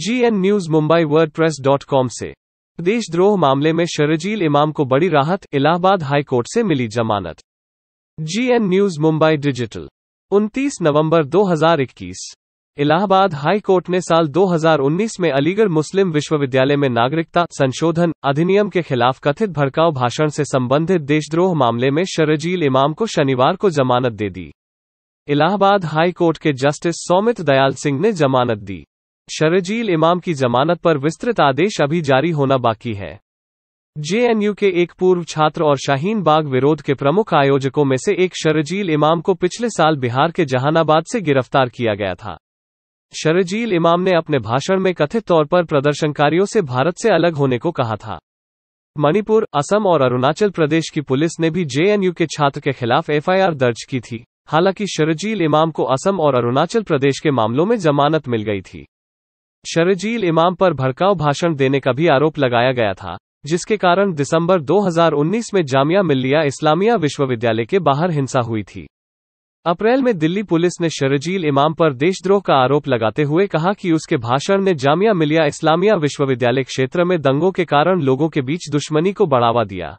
जी N news Mumbai world press dot com से देशद्रोह मामले में शरजील इमाम को बड़ी राहत इलाहाबाद हाई कोर्ट से मिली जमानत G N news Mumbai digital 29 नवंबर 2021 इलाहाबाद हाई कोर्ट ने साल 2019 में अलीगढ़ मुस्लिम विश्वविद्यालय में नागरिकता संशोधन अधिनियम के खिलाफ कथित भड़काऊ भाषण से संबंधित देशद्रोह मामले में शरजील इमाम को शनिवार को जमानत दे दी इलाहाबाद हाई कोर्ट के जस्टिस सौमित दयाल सिंह ने जमानत दी शरजील इमाम की जमानत पर विस्तृत आदेश अभी जारी होना बाकी है जेएनयू के एक पूर्व छात्र और शाहीन बाग विरोध के प्रमुख आयोजकों में से एक शरजील इमाम को पिछले साल बिहार के जहानाबाद से गिरफ्तार किया गया था शरजील इमाम ने अपने भाषण में कथित तौर पर प्रदर्शनकारियों से भारत से अलग होने को कहा था मणिपुर असम और अरुणाचल प्रदेश की पुलिस ने भी जेएनयू के छात्र के खिलाफ एफआईआर दर्ज की थी हालांकि शरजील इमाम को असम और अरुणाचल प्रदेश के मामलों में जमानत मिल गई थी शरजील इमाम पर भड़काऊ भाषण देने का भी आरोप लगाया गया था जिसके कारण दिसंबर 2019 में जामिया मिल्लिया इस्लामिया विश्वविद्यालय के बाहर हिंसा हुई थी अप्रैल में दिल्ली पुलिस ने शरजील इमाम पर देशद्रोह का आरोप लगाते हुए कहा कि उसके भाषण ने जामिया मिलिया इस्लामिया विश्वविद्यालय क्षेत्र में दंगों के कारण लोगों के बीच दुश्मनी को बढ़ावा दिया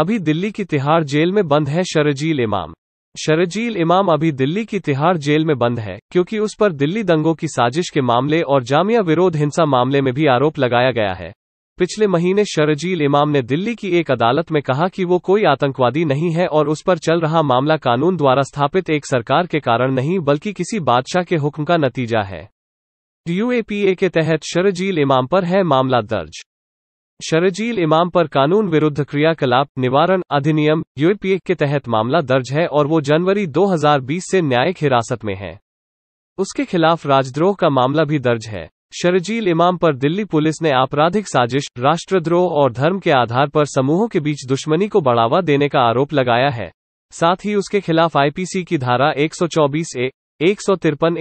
अभी दिल्ली की तिहाड़ जेल में बंद है शरजील इमाम शरजील इमाम अभी दिल्ली की तिहाड़ जेल में बंद है क्योंकि उस पर दिल्ली दंगों की साजिश के मामले और जामिया विरोध हिंसा मामले में भी आरोप लगाया गया है पिछले महीने शरजील इमाम ने दिल्ली की एक अदालत में कहा कि वो कोई आतंकवादी नहीं है और उस पर चल रहा मामला कानून द्वारा स्थापित एक सरकार के कारण नहीं बल्कि किसी बादशाह के हुक्म का नतीजा है यूएपीए के तहत शरजील इमाम पर है मामला दर्ज शरजील इमाम पर कानून विरुद्ध क्रियाकलाप निवारण अधिनियम यूएपीए के तहत मामला दर्ज है और वो जनवरी 2020 से न्यायिक हिरासत में है उसके खिलाफ राजद्रोह का मामला भी दर्ज है शरजील इमाम पर दिल्ली पुलिस ने आपराधिक साजिश राष्ट्रद्रोह और धर्म के आधार पर समूहों के बीच दुश्मनी को बढ़ावा देने का आरोप लगाया है साथ ही उसके खिलाफ आईपीसी की धारा 124 ए एक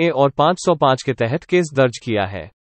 ए और 505 के तहत केस दर्ज किया है